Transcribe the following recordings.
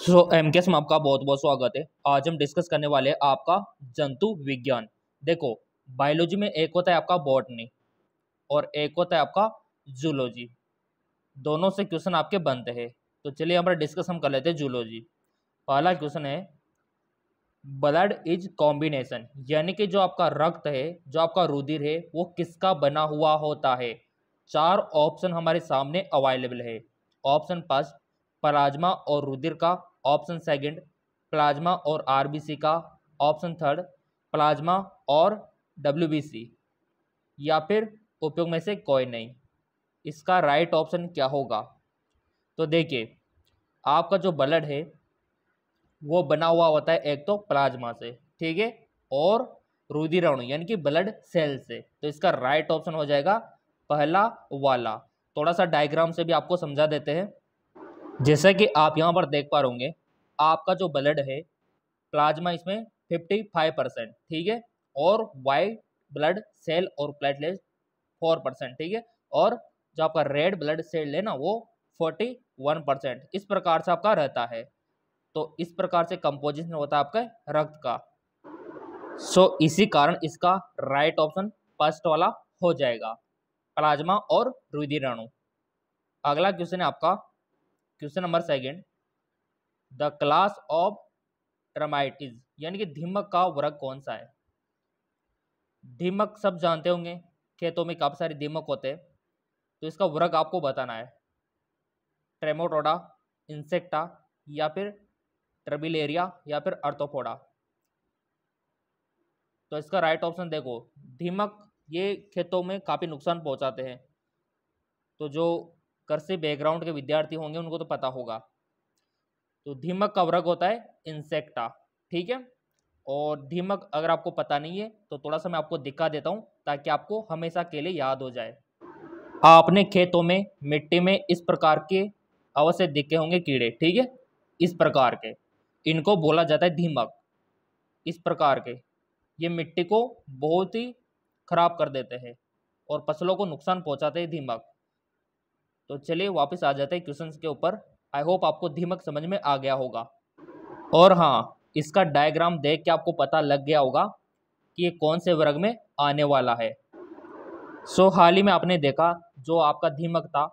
सो M के में आपका बहुत बहुत स्वागत है आज हम डिस्कस करने वाले हैं आपका जंतु विज्ञान देखो बायोलॉजी में एक होता है आपका बॉटनी और एक होता है आपका जूलॉजी दोनों से क्वेश्चन आपके बनते हैं तो चलिए हमारा डिस्कस हम कर लेते हैं जूलॉजी पहला क्वेश्चन है ब्लड इज कॉम्बिनेशन यानी कि जो आपका रक्त है जो आपका रुधिर है वो किसका बना हुआ होता है चार ऑप्शन हमारे सामने अवेलेबल है ऑप्शन फर्स्ट प्लाज्मा और रुधिर का ऑप्शन सेकंड प्लाज्मा और आरबीसी का ऑप्शन थर्ड प्लाज्मा और डब्ल्यूबीसी या फिर उपयोग में से कोई नहीं इसका राइट ऑप्शन क्या होगा तो देखिए आपका जो ब्लड है वो बना हुआ होता है एक तो प्लाज्मा से ठीक है और रुधिराणु यानी कि ब्लड सेल से तो इसका राइट ऑप्शन हो जाएगा पहला वाला थोड़ा सा डायग्राम से भी आपको समझा देते हैं जैसा कि आप यहाँ पर देख पा रहे आपका जो ब्लड है प्लाज्मा इसमें 55 परसेंट ठीक है और वाइट ब्लड सेल और प्लेटलेट 4 परसेंट ठीक है और जो आपका रेड ब्लड सेल है ना वो 41 परसेंट इस प्रकार से आपका रहता है तो इस प्रकार से कंपोजिशन होता है आपका रक्त का सो so, इसी कारण इसका राइट ऑप्शन फर्स्ट वाला हो जाएगा प्लाज्मा और रुधिराणु अगला क्वेश्चन है आपका question number second the class of termites यानी कि धीमक का वर्ग कौन सा है धीमक सब जानते होंगे खेतों में काफ़ी सारे दीमक होते हैं तो इसका वर्ग आपको बताना है ट्रेमोटोडा इंसेक्टा या फिर ट्रबिलेरिया या फिर अर्थोफोडा तो इसका राइट ऑप्शन देखो धीमक ये खेतों में काफ़ी नुकसान पहुंचाते हैं तो जो कर्सिव बैकग्राउंड के विद्यार्थी होंगे उनको तो पता होगा तो धीमक कवरक होता है इंसेक्टा ठीक है और धीमक अगर आपको पता नहीं है तो थोड़ा सा मैं आपको दिखा देता हूँ ताकि आपको हमेशा के लिए याद हो जाए आपने खेतों में मिट्टी में इस प्रकार के अवश्य दिखे होंगे कीड़े ठीक है इस प्रकार के इनको बोला जाता है धीमक इस प्रकार के ये मिट्टी को बहुत ही खराब कर देते हैं और फसलों को नुकसान पहुंचाते हैं धीमक तो चलिए वापस आ जाते हैं क्वेश्चन के ऊपर आई होप आपको धीमक समझ में आ गया होगा और हाँ इसका डायग्राम देख के आपको पता लग गया होगा कि ये कौन से वर्ग में आने वाला है सो so, हाल ही में आपने देखा जो आपका धीमक था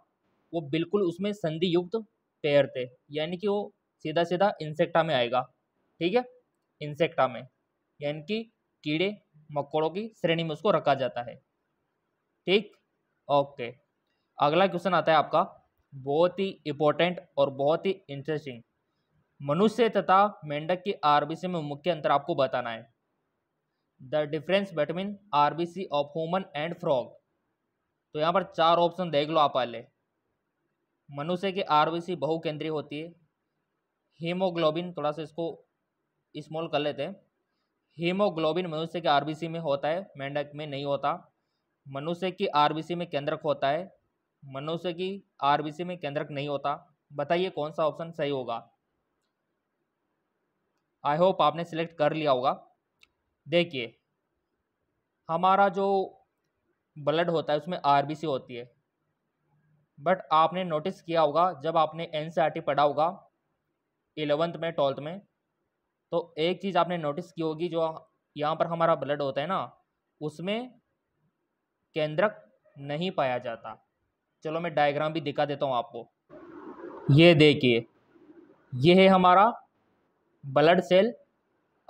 वो बिल्कुल उसमें संधि युक्त पेयर थे यानी कि वो सीधा सीधा इंसेक्टा में आएगा ठीक है इंसेक्टा में यानी कि कीड़े मकोड़ों की श्रेणी में उसको रखा जाता है ठीक ओके अगला क्वेश्चन आता है आपका बहुत ही इंपॉर्टेंट और बहुत ही इंटरेस्टिंग मनुष्य तथा मेंढक की आरबीसी में मुख्य अंतर आपको बताना है the difference between RBC of human and frog तो यहाँ पर चार ऑप्शन देख लो आप पहले मनुष्य की आरबीसी बहुकेंद्रीय होती है हीमोग्लोबिन थोड़ा सा इसको स्मॉल कर लेते हैं हीमोग्लोबिन मनुष्य के आरबीसी में होता है मेंढक में नहीं होता मनुष्य की आरबीसी में केंद्रक होता है मनुष्य की आरबीसी में केंद्रक नहीं होता बताइए कौन सा ऑप्शन सही होगा आई होप आपने सिलेक्ट कर लिया होगा देखिए हमारा जो ब्लड होता है उसमें आरबीसी होती है बट आपने नोटिस किया होगा जब आपने एनसीईआरटी e पढ़ा होगा इलेवंथ में ट्वेल्थ में तो एक चीज़ आपने नोटिस की होगी जो यहाँ पर हमारा ब्लड होता है ना उसमें केंद्रक नहीं पाया जाता चलो मैं डायग्राम भी दिखा देता हूँ आपको ये देखिए ये है हमारा ब्लड सेल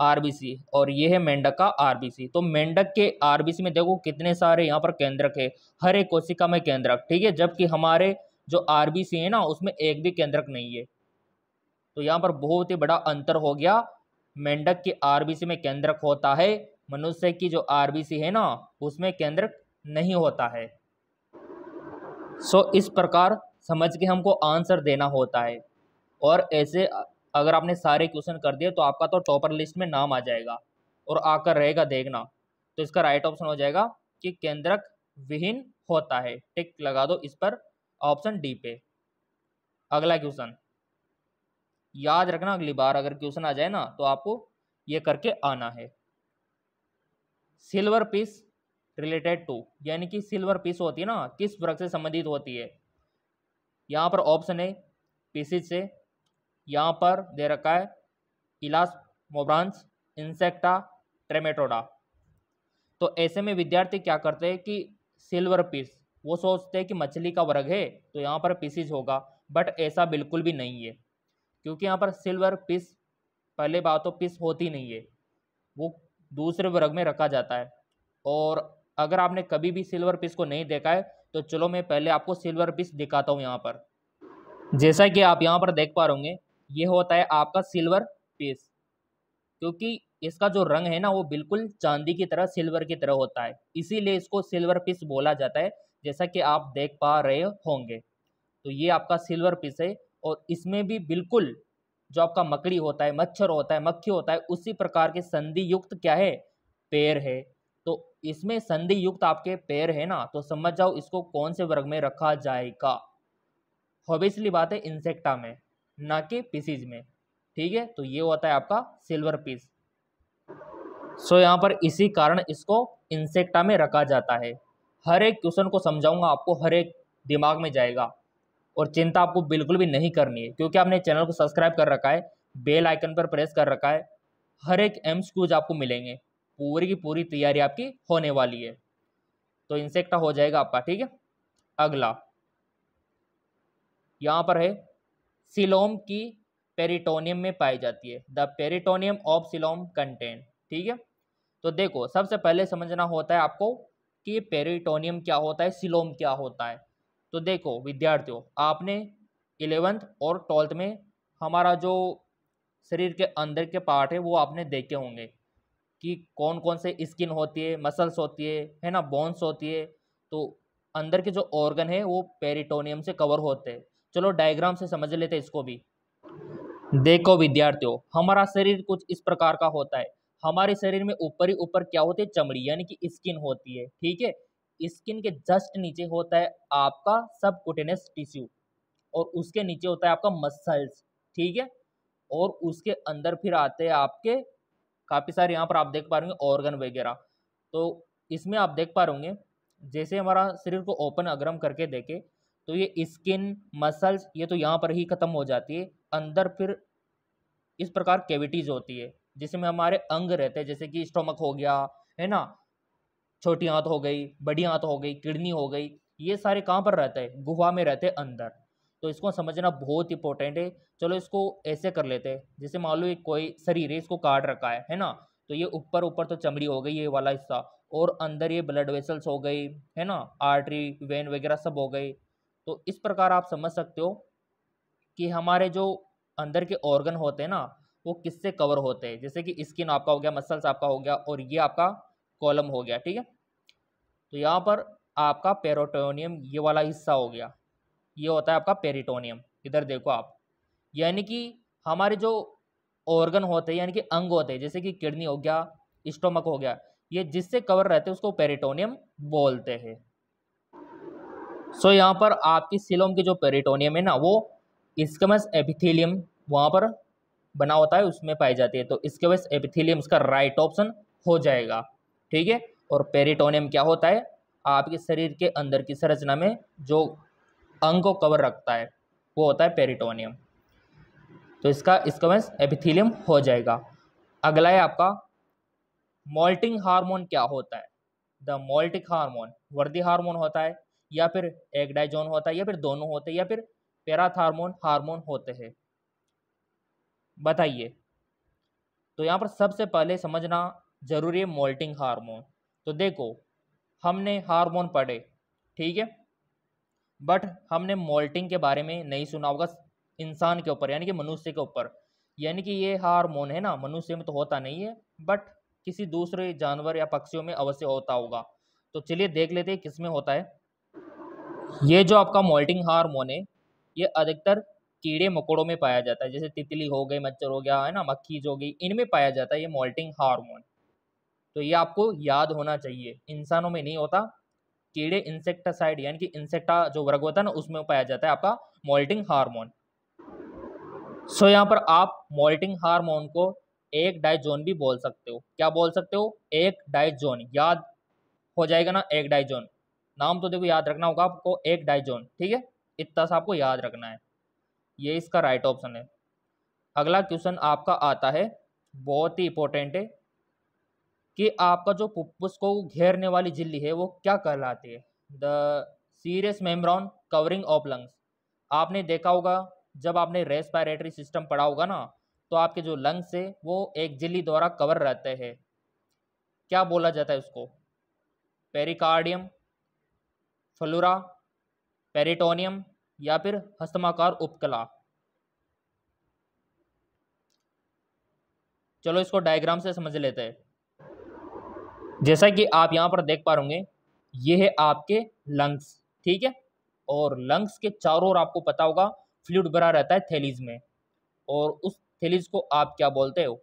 आरबीसी और ये है मेंढक का आरबीसी तो मेंढक के आरबीसी में देखो कितने सारे यहाँ पर केंद्रक है हर एक कोशिका में केंद्रक ठीक है जबकि हमारे जो आरबीसी है ना उसमें एक भी केंद्रक नहीं है तो यहाँ पर बहुत ही बड़ा अंतर हो गया मेंढक के आरबीसी में केंद्रक होता है मनुष्य की जो आरबीसी है ना उसमें केंद्रक नहीं होता है सो so, इस प्रकार समझ के हमको आंसर देना होता है और ऐसे अगर आपने सारे क्वेश्चन कर दिए तो आपका तो टॉपर लिस्ट में नाम आ जाएगा और आकर रहेगा देखना तो इसका राइट ऑप्शन हो जाएगा कि केंद्रक विहीन होता है टिक लगा दो इस पर ऑप्शन डी पे अगला क्वेश्चन याद रखना अगली बार अगर क्वेश्चन आ जाए ना तो आपको ये करके आना है सिल्वर पीस रिलेटेड टू यानी कि सिल्वर पीस होती है ना किस वर्ग से संबंधित होती है यहाँ पर ऑप्शन है पीसीज से यहाँ पर दे रखा है इलास मोब्रांस इंसेक्टा ट्रेमेटोडा तो ऐसे में विद्यार्थी क्या करते हैं कि सिल्वर पीस वो सोचते हैं कि मछली का वर्ग है तो यहाँ पर पीसीज होगा बट ऐसा बिल्कुल भी नहीं है क्योंकि यहाँ पर सिल्वर पीस पहले बात तो पीस होती नहीं है वो दूसरे वर्ग में रखा जाता है और अगर आपने कभी भी सिल्वर पीस को नहीं देखा है तो चलो मैं पहले आपको सिल्वर पीस दिखाता हूँ यहाँ पर जैसा कि आप यहाँ पर देख पा रहे ये होता है आपका सिल्वर पीस क्योंकि इसका जो रंग है ना वो बिल्कुल चांदी की तरह सिल्वर की तरह होता है इसीलिए इसको सिल्वर पीस बोला जाता है जैसा कि आप देख पा रहे होंगे तो ये आपका सिल्वर पीस है और इसमें भी बिल्कुल जो आपका मकड़ी होता है मच्छर होता है मक्खी होता है उसी प्रकार के संधि युक्त क्या है पेड़ है तो इसमें संधि युक्त आपके पैर है ना तो समझ जाओ इसको कौन से वर्ग में रखा जाएगा ऑब्वियसली बात है इंसेक्टा में ना कि पीसीज में ठीक है तो ये होता है आपका सिल्वर पीस सो so, यहाँ पर इसी कारण इसको इंसेक्टा में रखा जाता है हर एक क्वेश्चन को समझाऊंगा आपको हर एक दिमाग में जाएगा और चिंता आपको बिल्कुल भी नहीं करनी है क्योंकि आपने चैनल को सब्सक्राइब कर रखा है बेल आइकन पर प्रेस कर रखा है हर एक एम्स क्यूज आपको मिलेंगे पूरी की पूरी तैयारी आपकी होने वाली है तो इंसेक्टा हो जाएगा आपका ठीक है अगला यहाँ पर है सिलोम की पेरिटोनियम में पाई जाती है the peritoneum of coelom content ठीक है तो देखो सबसे पहले समझना होता है आपको कि पेरिटोनियम क्या होता है सिलोम क्या होता है तो देखो विद्यार्थियों आपने इलेवेंथ और ट्वेल्थ में हमारा जो शरीर के अंदर के पार्ट है वो आपने देखे होंगे कि कौन कौन से स्किन होती है मसल्स होती है है ना बोन्स होती है तो अंदर के जो ऑर्गन है वो पेरिटोनियम से कवर होते हैं चलो डायग्राम से समझ लेते हैं इसको भी देखो विद्यार्थियों हमारा शरीर कुछ इस प्रकार का होता है हमारे शरीर में ऊपर ही ऊपर क्या होती है चमड़ी यानी कि स्किन होती है ठीक है स्किन के जस्ट नीचे होता है आपका सब कुटेनस टिश्यू और उसके नीचे होता है आपका मसल्स ठीक है और उसके अंदर फिर आते हैं आपके काफ़ी सारे यहाँ पर आप देख पा रहे ऑर्गन वगैरह तो इसमें आप देख पा रहे जैसे हमारा शरीर को ओपन अगर हम करके देखें तो ये स्किन मसल्स ये तो यहाँ पर ही ख़त्म हो जाती है अंदर फिर इस प्रकार कैविटीज़ होती है जिसमें हमारे अंग रहते हैं जैसे कि स्टोमक हो गया है ना छोटी आँत हो गई बड़ी आँत हो गई किडनी हो गई ये सारे कहाँ पर रहते हैं गुफा में रहते हैं अंदर तो इसको समझना बहुत इंपॉर्टेंट है चलो इसको ऐसे कर लेते हैं जैसे मान लो एक कोई शरीर है इसको काट रखा है है ना तो ये ऊपर ऊपर तो चमड़ी हो गई ये वाला हिस्सा और अंदर ये ब्लड वेसल्स हो गई है ना आर्टरी वेन वगैरह सब हो गई तो इस प्रकार आप समझ सकते हो कि हमारे जो अंदर के ऑर्गन होते हैं ना वो किससे कवर होते हैं जैसे कि स्किन आपका हो गया मसल्स आपका हो गया और ये आपका कॉलम हो गया ठीक है तो यहाँ पर आपका पेरोटोनियम ये वाला हिस्सा हो गया ये होता है आपका पेरिटोनियम इधर देखो आप यानी कि हमारे जो ऑर्गन होते हैं यानी कि अंग होते हैं जैसे कि किडनी हो गया स्टोमक हो गया ये जिससे कवर रहते हैं उसको पेरिटोनियम बोलते हैं सो so, यहाँ पर आपकी सिलोम की जो पेरिटोनियम है ना वो इसकेमस एपिथीलियम वहाँ पर बना होता है उसमें पाई जाती है तो इसके वजह एपिथीलियम इसका राइट ऑप्शन हो जाएगा ठीक है और पेरिटोनियम क्या होता है आपके शरीर के अंदर की संरचना में जो अंग को कवर रखता है वो होता है पेरिटोनियम तो इसका इसका एपिथीलियम हो जाएगा अगला है आपका मोल्टिंग हार्मोन क्या होता है द मोल्टिक हार्मोन वर्दी हार्मोन होता है या फिर एगडाइजोन होता है या फिर दोनों होते हैं या फिर पेराथार्मोन हार्मोन होते हैं बताइए तो यहाँ पर सबसे पहले समझना जरूरी है मोल्टिंग हार्मोन तो देखो हमने हार्मोन पढ़े ठीक है बट हमने मोल्टिंग के बारे में नहीं सुना होगा इंसान के ऊपर यानी कि मनुष्य के ऊपर यानी कि ये हार्मोन है ना मनुष्य में तो होता नहीं है बट किसी दूसरे जानवर या पक्षियों में अवश्य होता होगा तो चलिए देख लेते हैं किस में होता है ये जो आपका मोल्टिंग हारमोन है ये अधिकतर कीड़े मकोड़ों में पाया जाता है जैसे तितली हो गई मच्छर हो गया है ना मक्खीज हो गई इनमें पाया जाता है ये मोल्टिंग हारमोन तो ये आपको याद होना चाहिए इंसानों में नहीं होता कीड़े इंसेक्टासाइड यानी कि इंसेक्टा जो वर्ग होता है ना उसमें पाया जाता है आपका मोल्टिंग हार्मोन सो यहाँ पर आप मोल्टिंग हार्मोन को एक डाइजोन भी बोल सकते हो क्या बोल सकते हो एक डाइजोन याद हो जाएगा ना एक डाइजोन नाम तो देखो याद रखना होगा आपको एक डाइजोन ठीक है इतना सा आपको याद रखना है ये इसका राइट ऑप्शन है अगला क्वेश्चन आपका आता है बहुत ही इंपॉर्टेंट है कि आपका जो पुप्पुस को घेरने वाली झिल्ली है वो क्या कहलाती है the serous membrane covering of lungs आपने देखा होगा जब आपने रेस्पायरेटरी सिस्टम पढ़ा होगा ना तो आपके जो लंग्स है वो एक झिल्ली द्वारा कवर रहते हैं क्या बोला जाता है उसको पेरिकार्डियम फलूरा पेरिटोनियम या फिर हस्तमाकार उपकला चलो इसको डायग्राम से समझ लेते हैं जैसा कि आप यहाँ पर देख पा होंगे ये है आपके लंग्स ठीक है और लंग्स के चारों ओर आपको पता होगा फ्लूड भरा रहता है थैलीज में और उस थैलीज को आप क्या बोलते हो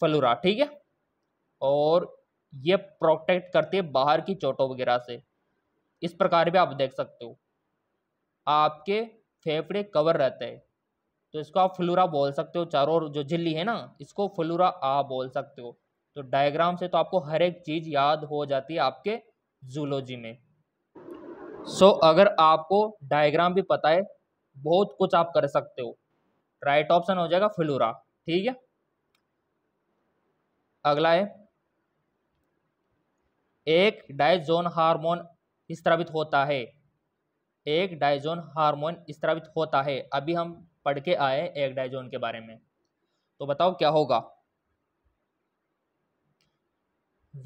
फलूरा ठीक है और ये प्रोटेक्ट करते हैं बाहर की चोटों वगैरह से इस प्रकार भी आप देख सकते हो आपके फेफड़े कवर रहते हैं तो इसको आप फ्लूरा बोल सकते हो चारों जो झिल्ली है ना इसको फ्लूरा आ बोल सकते हो तो डायग्राम से तो आपको हर एक चीज़ याद हो जाती है आपके जूलॉजी में सो so, अगर आपको डायग्राम भी पता है बहुत कुछ आप कर सकते हो राइट ऑप्शन हो जाएगा फ्लोरा ठीक है अगला है एक डाइजोन हार्मोन स्त्रावित होता है एक डाइजोन हार्मोन स्त्रावित होता है अभी हम पढ़ के आए एक डाइजोन के बारे में तो बताओ क्या होगा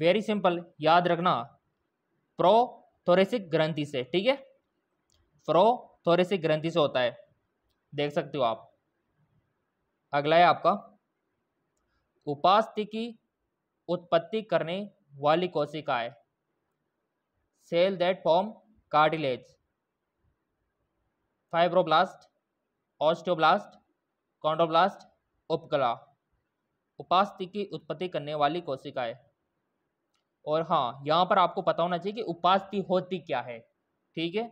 वेरी सिंपल याद रखना प्रो थोरेसिक ग्रंथि से ठीक है प्रो थोरेसिक ग्रंथि से होता है देख सकते हो आप अगला है आपका उपास्थि की उत्पत्ति करने वाली कोशिकाएं cell that form cartilage fibroblast osteoblast chondroblast उपकला उपास्थि की उत्पत्ति करने वाली कोशिकाएं और हाँ यहाँ पर आपको पता होना चाहिए कि उपास्थि होती क्या है ठीक है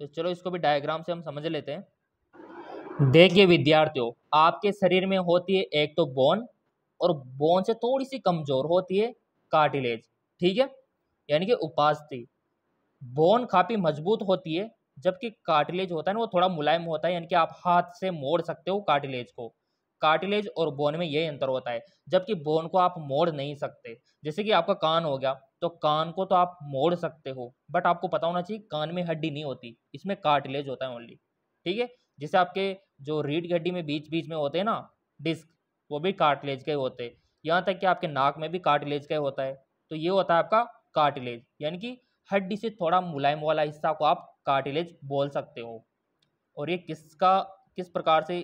तो चलो इसको भी डायग्राम से हम समझ लेते हैं देखिए विद्यार्थियों आपके शरीर में होती है एक तो बोन और बोन से थोड़ी सी कमजोर होती है कार्टिलेज ठीक है यानी कि उपास्थि बोन काफ़ी मजबूत होती है जबकि कार्टिलेज होता है ना वो थोड़ा मुलायम होता है यानी कि आप हाथ से मोड़ सकते हो कार्टिलेज को कार्टिलेज और बोन में यही अंतर होता है जबकि बोन को आप मोड़ नहीं सकते जैसे कि आपका कान हो गया तो कान को तो आप मोड़ सकते हो बट आपको पता होना चाहिए कान में हड्डी नहीं होती इसमें कार्टिलेज होता है ओनली ठीक है जैसे आपके जो रीढ़ की हड्डी में बीच बीच में होते हैं ना डिस्क वो भी कार्टिलेज के होते हैं यहाँ तक कि आपके नाक में भी कार्टिलेज का होता है तो ये होता है आपका कार्टिलेज यानी कि हड्डी से थोड़ा मुलायम वाला हिस्सा को आप कार्टिलेज बोल सकते हो और ये किसका किस प्रकार से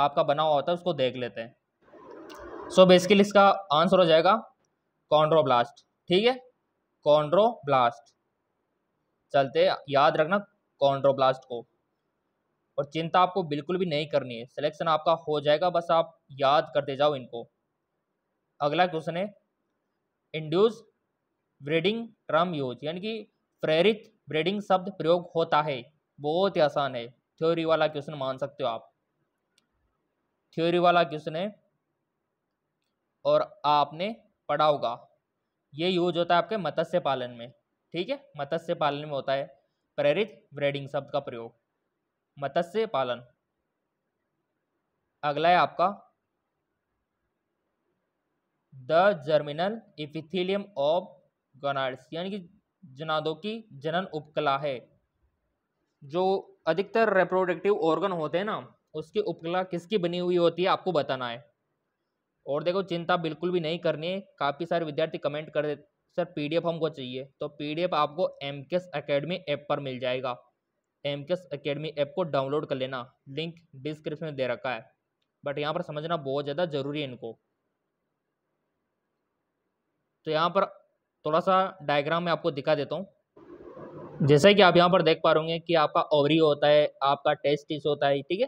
आपका बना हुआ होता है उसको देख लेते हैं सो so बेसिकली इसका आंसर हो जाएगा कॉन्ड्रोब्लास्ट ठीक है कॉन्ड्रोब्लास्ट चलते याद रखना कॉन्ड्रोब्लास्ट को और चिंता आपको बिल्कुल भी नहीं करनी है सिलेक्शन आपका हो जाएगा बस आप याद करते जाओ इनको अगला क्वेश्चन है इंड्यूस ब्रीडिंग ट्रम यूज यानी कि प्रेरित ब्रीडिंग शब्द प्रयोग होता है बहुत ही आसान है थ्योरी वाला क्वेश्चन मान सकते हो आप थ्योरी वाला है और आपने पढ़ा होगा ये यूज होता है आपके मत्स्य पालन में ठीक है मत्स्य पालन में होता है प्रेरित ब्रेडिंग शब्द का प्रयोग मत्स्य पालन अगला है आपका the germinal epithelium of gonads यानी कि जनादों की जनन उपकला है जो अधिकतर रिप्रोडक्टिव ऑर्गन होते हैं ना उसकी उपकला किसकी बनी हुई होती है आपको बताना है और देखो चिंता बिल्कुल भी नहीं करनी है काफ़ी सारे विद्यार्थी कमेंट कर देते सर पीडीएफ हमको चाहिए तो पीडीएफ आपको M K S academy app पर मिल जाएगा M K S academy app को डाउनलोड कर लेना लिंक डिस्क्रिप्शन में दे रखा है बट यहाँ पर समझना बहुत ज़्यादा ज़रूरी है इनको तो यहाँ पर थोड़ा सा डायग्राम में आपको दिखा देता हूँ जैसे कि आप यहाँ पर देख पा रहे होंगे कि आपका ओवरी होता है आपका टेस्ट होता है ठीक है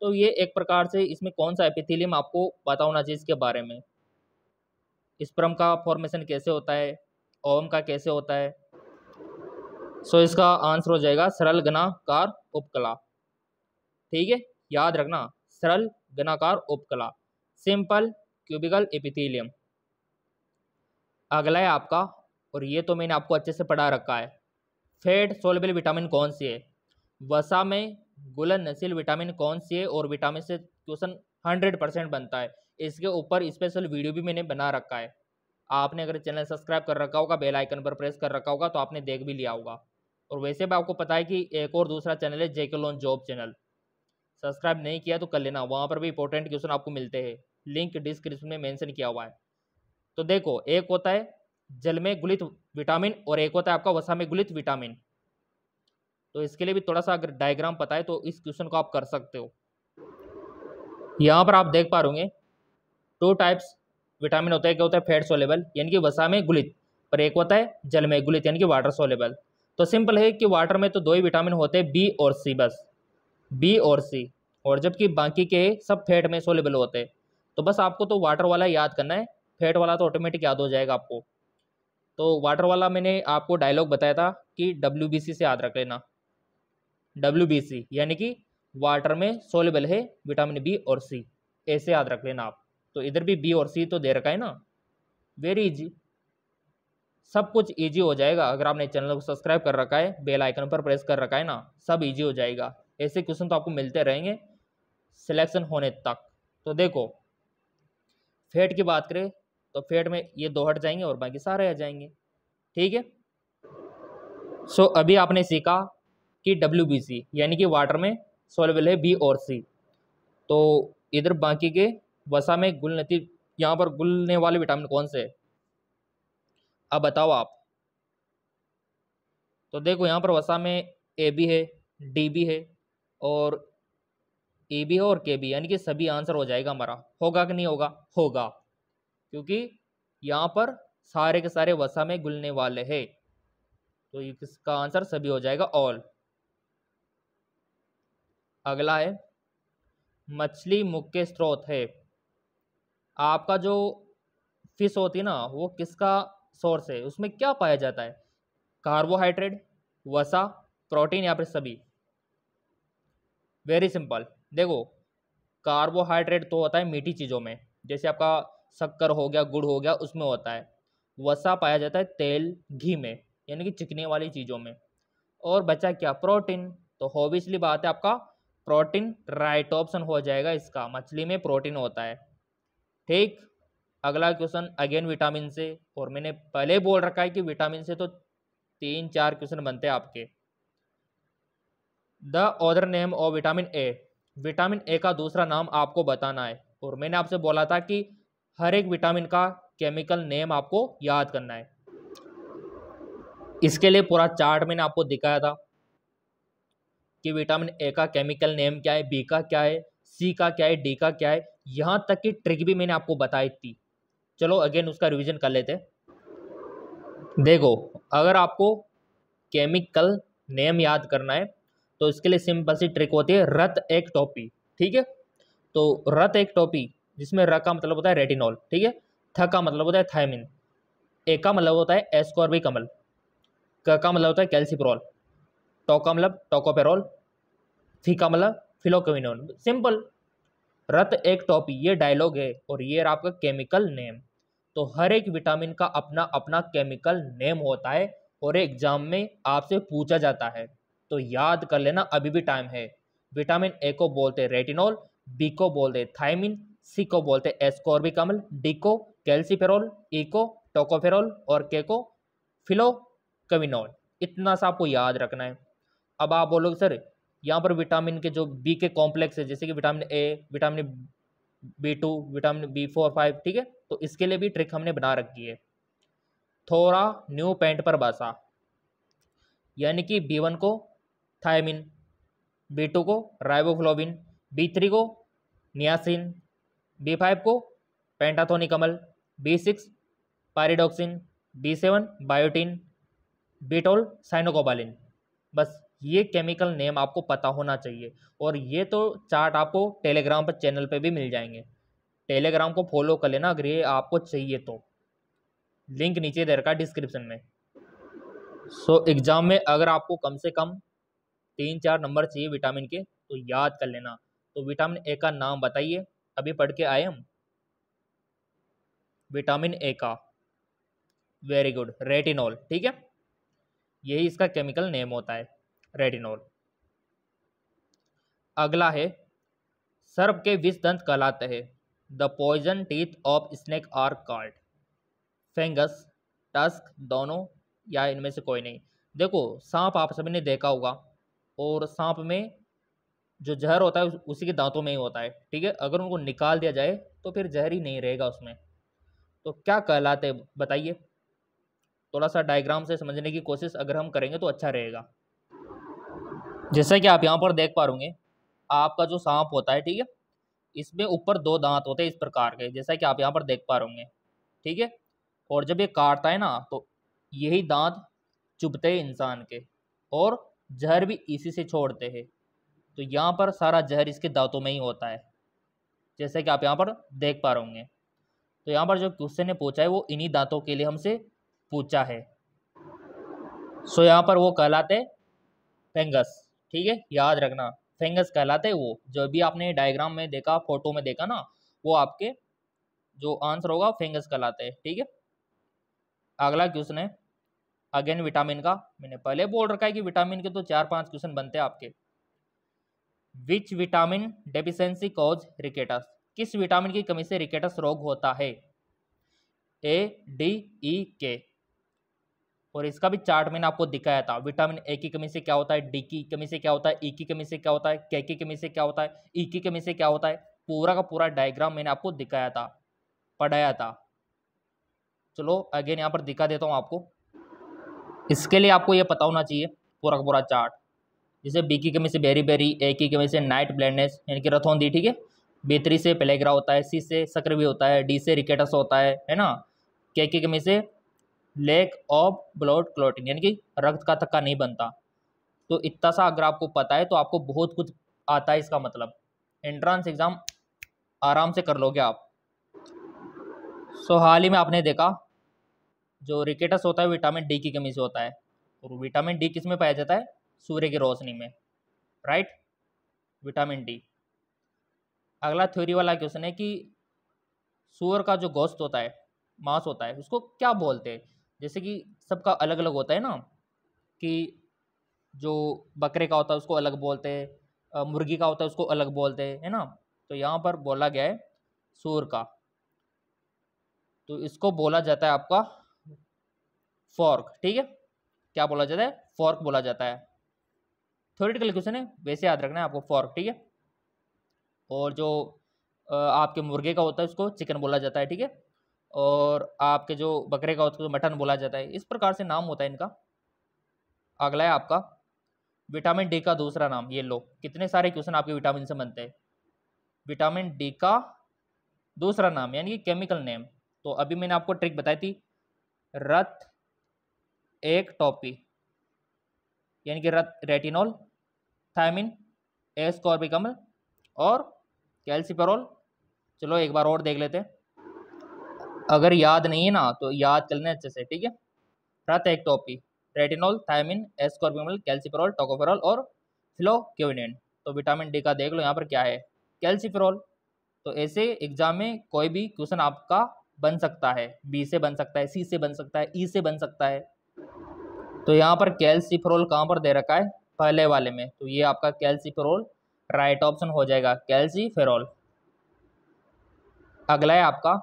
तो ये एक प्रकार से इसमें कौन सा एपिथीलियम आपको पता होना चाहिए इसके बारे में स्प्रम का फॉर्मेशन कैसे होता है ओम का कैसे होता है सो इसका आंसर हो जाएगा सरल गनाकार उपकला ठीक है याद रखना सरल घनाकार उपकला सिंपल क्यूबिकल एपिथीलियम अगला है आपका और ये तो मैंने आपको अच्छे से पढ़ा रखा है फेट सोलबल विटामिन कौन सी है वसा में नसील विटामिन कौन सी है और विटामिन से क्वेश्चन हंड्रेड परसेंट बनता है इसके ऊपर स्पेशल वीडियो भी मैंने बना रखा है आपने अगर चैनल सब्सक्राइब कर रखा होगा बेल आइकन पर प्रेस कर रखा होगा तो आपने देख भी लिया होगा और वैसे भी आपको पता है कि एक और दूसरा चैनल है JK loan job channel subscribe नहीं किया तो कर लेना वहाँ पर भी इंपॉर्टेंट क्वेश्चन आपको मिलते हैं लिंक डिस्क्रिप्शन में मैंशन किया हुआ है तो देखो एक होता है जल में गुलित विटामिन और एक होता है आपका वसा में गुलित विटामिन तो इसके लिए भी थोड़ा सा अगर डायग्राम पता है तो इस क्वेश्चन को आप कर सकते हो यहाँ पर आप देख पा रहे टू टाइप्स विटामिन होता है क्या होता है फैट सोलेबल यानी कि वसा में गुलित पर एक होता है जल में गुलित यानी कि वाटर सोलेबल तो सिंपल है कि वाटर में तो दो ही विटामिन होते हैं बी और सी बस बी और सी और जबकि बाकी के सब फैट में सोलेबल होते हैं तो बस आपको तो वाटर वाला याद करना है फैट वाला तो ऑटोमेटिक याद हो जाएगा आपको तो वाटर वाला मैंने आपको डायलॉग बताया था कि डब्ल्यू से याद रख लेना डब्ल्यू यानी कि वाटर में सोलेबल है विटामिन बी और सी ऐसे याद रख लेना आप तो इधर भी बी और सी तो दे रखा है ना वेरी इजी सब कुछ इजी हो जाएगा अगर आपने चैनल को सब्सक्राइब कर रखा है बेल आइकन पर प्रेस कर रखा है ना सब इजी हो जाएगा ऐसे क्वेश्चन तो आपको मिलते रहेंगे सिलेक्शन होने तक तो देखो फेट की बात करें तो फेट में ये दो हट जाएंगे और बाकी सारे आ जाएंगे ठीक है सो so, अभी आपने सीखा कि डब्ल्यू यानी कि वाटर में सोलबल है बी और सी तो इधर बाकी के वसा में गुल नती यहाँ पर गुलने वाले विटामिन कौन से है अब बताओ आप तो देखो यहाँ पर वसा में ए बी है डी बी है और ए बी है और के बी यानी कि सभी आंसर हो जाएगा हमारा होगा कि नहीं होगा होगा क्योंकि यहाँ पर सारे के सारे वसा में गुलने वाले हैं तो इसका आंसर सभी हो जाएगा ऑल अगला है मछली मुख्य स्रोत है आपका जो फिश होती है ना वो किसका सोर्स है उसमें क्या पाया जाता है कार्बोहाइड्रेट वसा प्रोटीन या फिर सभी वेरी सिंपल देखो कार्बोहाइड्रेट तो होता है मीठी चीज़ों में जैसे आपका शक्कर हो गया गुड़ हो गया उसमें होता है वसा पाया जाता है तेल घी में यानी कि चिकने वाली चीज़ों में और बचा क्या प्रोटीन तो होबियसली बात है आपका प्रोटीन राइट ऑप्शन हो जाएगा इसका मछली में प्रोटीन होता है ठीक अगला क्वेश्चन अगेन विटामिन से और मैंने पहले बोल रखा है कि विटामिन से तो तीन चार क्वेश्चन बनते हैं आपके the other name of vitamin A vitamin A का दूसरा नाम आपको बताना है और मैंने आपसे बोला था कि हर एक विटामिन का केमिकल नेम आपको याद करना है इसके लिए पूरा चार्ट मैंने आपको दिखाया था कि विटामिन ए का केमिकल नेम क्या है बी का क्या है सी का क्या है डी का क्या है यहाँ तक की ट्रिक भी मैंने आपको बताई थी चलो अगेन उसका रिविजन कर लेते देखो अगर आपको केमिकल नेम याद करना है तो इसके लिए सिंपल सी ट्रिक होती है रत एक टोपी ठीक है तो रत एक टोपी जिसमें र का मतलब होता है रेटिनॉल ठीक है थ का मतलब होता है थायमिन ए का मतलब होता है एस्कॉर्बिकमल क का मतलब होता है कैल्सिप्रॉल टोका मतलब टोकोपेरोल फीका मतलब फिलोकविनोन सिंपल रत एक टॉपी ये डायलॉग है और ये आपका केमिकल नेम तो हर एक विटामिन का अपना अपना केमिकल नेम होता है और एग्जाम में आपसे पूछा जाता है तो याद कर लेना अभी भी टाइम है विटामिन ए को बोलते रेटिनॉल बी को बोलते थायमिन सी को बोलते एस्कॉर्बिक अम्ल डी को कैल्सीफेरोल ई को टोकोफेरोल और के को फिलोकविनोल इतना सा आपको याद रखना है अब आप बोलोगे सर यहाँ पर विटामिन के जो बी के कॉम्प्लेक्स है जैसे कि vitamin A vitamin B two vitamin B four five ठीक है तो इसके लिए भी ट्रिक हमने बना रखी है थोड़ा न्यू पेंट पर बासा यानी कि बी वन को थायमिन बी टू को राइबोफ्लोबिन बी थ्री को नियासिन बी फाइव को पेंटाथोनिकमल B six pyridoxine B seven biotin बीटोल साइनोकोबालिन बस ये केमिकल नेम आपको पता होना चाहिए और ये तो चार्ट आपको टेलीग्राम पर चैनल पे भी मिल जाएंगे टेलीग्राम को फॉलो कर लेना अगर ये आपको चाहिए तो लिंक नीचे दे रखा डिस्क्रिप्शन में सो so, एग्ज़ाम में अगर आपको कम से कम तीन चार नंबर चाहिए विटामिन के तो याद कर लेना तो विटामिन ए का नाम बताइए अभी पढ़ के आए हम विटामिन ए का वेरी गुड रेटिनॉल ठीक है यही इसका केमिकल नेम होता है रेटिनोल अगला है सर्प के विष दंत कहलाते हैं the poison teeth of snake are called fangs tusk दोनों या इनमें से कोई नहीं देखो सांप आप सभी ने देखा होगा और सांप में जो जहर होता है उसी के दांतों में ही होता है ठीक है अगर उनको निकाल दिया जाए तो फिर जहर ही नहीं रहेगा उसमें तो क्या कहलाते बताइए थोड़ा सा डायग्राम से समझने की कोशिश अगर हम करेंगे तो अच्छा रहेगा जैसा कि आप यहाँ पर देख पा रूंगे आपका जो सांप होता है ठीक है इसमें ऊपर दो दांत होते हैं इस प्रकार के जैसा कि आप यहाँ पर देख पा रोगे ठीक है और जब ये काटता है ना तो यही दांत चुभते हैं इंसान के और जहर भी इसी से छोड़ते हैं तो यहाँ पर सारा जहर इसके दांतों में ही होता है जैसा कि आप यहाँ पर देख पा रोगे तो यहाँ पर जो गुस्से ने पूछा है वो इन्हीं दांतों के लिए हमसे पूछा है सो यहाँ पर वो कहलाते पेंगस ठीक है याद रखना फिंगर्स कहलाते हैं वो जो भी आपने डायग्राम में देखा फोटो में देखा ना वो आपके जो आंसर होगा फिंगर्स कहलाते हैं ठीक है अगला क्वेश्चन है अगेन विटामिन का मैंने पहले बोल रखा है कि विटामिन के तो चार पांच क्वेश्चन बनते हैं आपके which vitamin deficiency cause rickets किस विटामिन की कमी से रिकेटस रोग होता है ए डी ई के और इसका भी चार्ट मैंने आपको दिखाया था विटामिन ए की कमी से क्या होता है डी की कमी से क्या होता है ई e की कमी से क्या होता है के की कमी से क्या होता है ई e की कमी से क्या होता है पूरा का पूरा डायग्राम मैंने आपको दिखाया था पढ़ाया था चलो अगेन यहाँ पर दिखा देता हूँ आपको इसके लिए आपको ये पता होना चाहिए पूरा का पूरा चार्ट जैसे बी की कमी से बेरी बेरी ए की कमी से नाइट ब्लैंडनेस यानी कि दी ठीक है बी थ्री से पेलेग्रा होता है सी से सक्रवी होता है डी से रिकेटस होता है है ना के की कमी से लैक ऑफ ब्लड क्लोटिंग यानी कि रक्त का थक्का नहीं बनता तो इतना सा अगर आपको पता है तो आपको बहुत कुछ आता है इसका मतलब एंट्रेंस एग्ज़ाम आराम से कर लोगे आप सो so, हाल ही में आपने देखा जो रिकेटस होता है विटामिन डी की कमी से होता है और विटामिन डी किस में पाया जाता है सूर्य की रोशनी में राइट विटामिन डी अगला थ्योरी वाला क्वेश्चन है कि सूअर का जो गोश्त होता है मांस होता है उसको क्या बोलते हैं जैसे कि सबका अलग अलग होता है ना कि जो बकरे का होता है उसको अलग बोलते हैं मुर्गी का होता है उसको अलग बोलते हैं है ना तो यहाँ पर बोला गया है सूर का तो इसको बोला जाता है आपका फॉर्क ठीक है क्या बोला जाता है फॉर्क बोला जाता है थ्योरेटिकल क्वेश्चन है वैसे याद रखना है आपको फॉर्क ठीक है और जो आपके मुर्गे का होता है उसको चिकन बोला जाता है ठीक है और आपके जो बकरे का होता है मटन बोला जाता है इस प्रकार से नाम होता है इनका अगला है आपका विटामिन डी का दूसरा नाम ये लो कितने सारे क्वेश्चन आपके विटामिन से बनते हैं विटामिन डी का दूसरा नाम यानी कि केमिकल नेम तो अभी मैंने आपको ट्रिक बताई थी रथ एक टॉपी यानी कि रथ रेटिनॉल थायमिन एस्कॉर्बिकमल और कैल्सिपरोल चलो एक बार और देख लेते हैं अगर याद नहीं है ना तो याद कर लेना अच्छे से ठीक है टॉपी रेटिनॉल थायमिन एस्कॉर्बिमल कैल्सीफेरॉल टोकोफेरॉल और फ्लोक्योविनेन तो विटामिन डी का देख लो यहाँ पर क्या है कैल्सीफेरॉल तो ऐसे एग्जाम में कोई भी क्वेश्चन आपका बन सकता है बी से बन सकता है सी से बन सकता है ई e से बन सकता है तो यहाँ पर कैल्सीफेरॉल कहाँ पर दे रखा है पहले वाले में तो ये आपका कैल्सीफेरॉल राइट ऑप्शन हो जाएगा कैल्सीफेरॉल अगला है आपका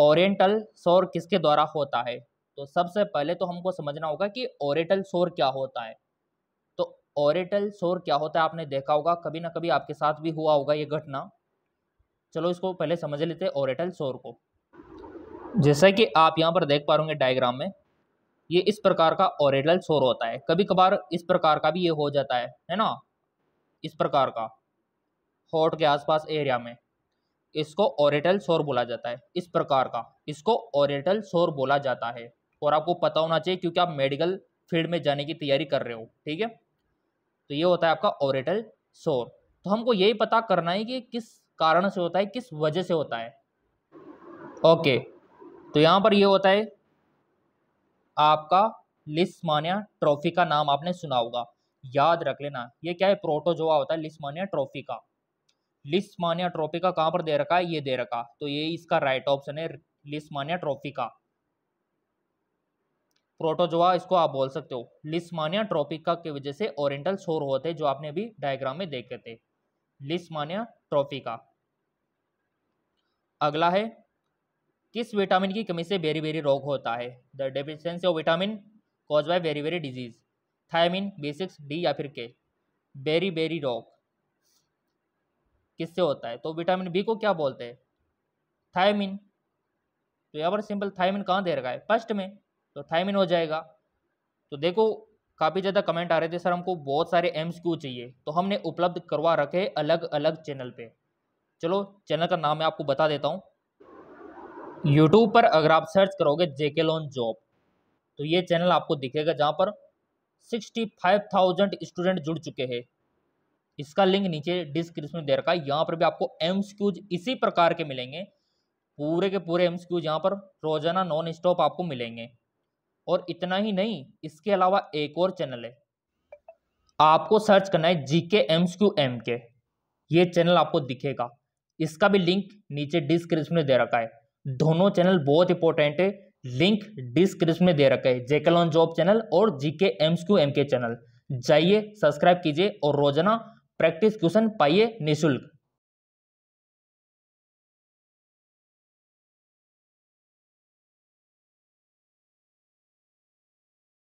ओरिएंटल शोर किसके द्वारा होता है तो सबसे पहले तो हमको समझना होगा कि ओरेटल शोर क्या होता है तो ओरेटल शोर क्या होता है आपने देखा होगा कभी ना कभी आपके साथ भी हुआ होगा ये घटना चलो इसको पहले समझ लेते हैं ओरेटल शोर को जैसा कि आप यहाँ पर देख पा रहे डायग्राम में ये इस प्रकार का ओरेटल शोर होता है कभी कभार इस प्रकार का भी ये हो जाता है है ना इस प्रकार का होट के आसपास एरिया में इसको ओरिटल शोर बोला जाता है इस प्रकार का इसको ओरिटल शोर बोला जाता है और आपको पता होना चाहिए क्योंकि आप मेडिकल फील्ड में जाने की तैयारी कर रहे हो ठीक है तो ये होता है आपका ओरिटल शोर तो हमको यही पता करना है कि किस कारण से होता है किस वजह से होता है ओके तो यहाँ पर ये होता है आपका लिस्मानिया ट्रॉफी का नाम आपने सुना होगा याद रख लेना ये क्या है प्रोटोजोआ होता है Leishmania tropica Leishmania tropica कहाँ पर दे रखा है ये दे रखा तो ये इसका राइट ऑप्शन है लिस्मानिया ट्रॉफिका प्रोटोजोआ इसको आप बोल सकते हो लिस्मानिया का की वजह से ओरिएंटल शोर होते जो आपने अभी डायग्राम में देखे थे लिस्मानिया का अगला है किस विटामिन की कमी से बेरी बेरी रोग होता है the deficiency of vitamin cause by beri beri disease thiamine B six D या फिर के बेरी बेरी रोग किससे होता है तो विटामिन बी को क्या बोलते हैं थायमिन तो यहाँ पर सिंपल थायमिन कहाँ दे रखा है फर्स्ट में तो थायमिन हो जाएगा तो देखो काफ़ी ज़्यादा कमेंट आ रहे थे सर हमको बहुत सारे एम्स क्यू चाहिए तो हमने उपलब्ध करवा रखे अलग अलग चैनल पे चलो चैनल का नाम मैं आपको बता देता हूँ यूट्यूब पर अगर आप सर्च करोगे जेके लोन जॉब तो ये चैनल आपको दिखेगा जहाँ पर सिक्सटी फाइव थाउजेंड स्टूडेंट जुड़ चुके हैं इसका लिंक नीचे डिस्क्रिप्शन में दे रखा है यहाँ पर भी आपको क्यूज इसी प्रकार के मिलेंगे पूरे के पूरे एम्स क्यूज यहाँ पर रोजाना नॉन स्टॉप आपको मिलेंगे और इतना ही नहीं इसके अलावा एक और चैनल है आपको सर्च करना है जी के क्यू एम के ये चैनल आपको दिखेगा इसका भी लिंक नीचे डिस्क्रिप्शन में दे रखा है दोनों चैनल बहुत इंपॉर्टेंट है लिंक डिस्क्रिप्शन में दे रखा है जेकेलॉन जॉब चैनल और जी के क्यू एम के चैनल जाइए सब्सक्राइब कीजिए और रोजाना प्रैक्टिस क्वेश्चन पाइए निःशुल्क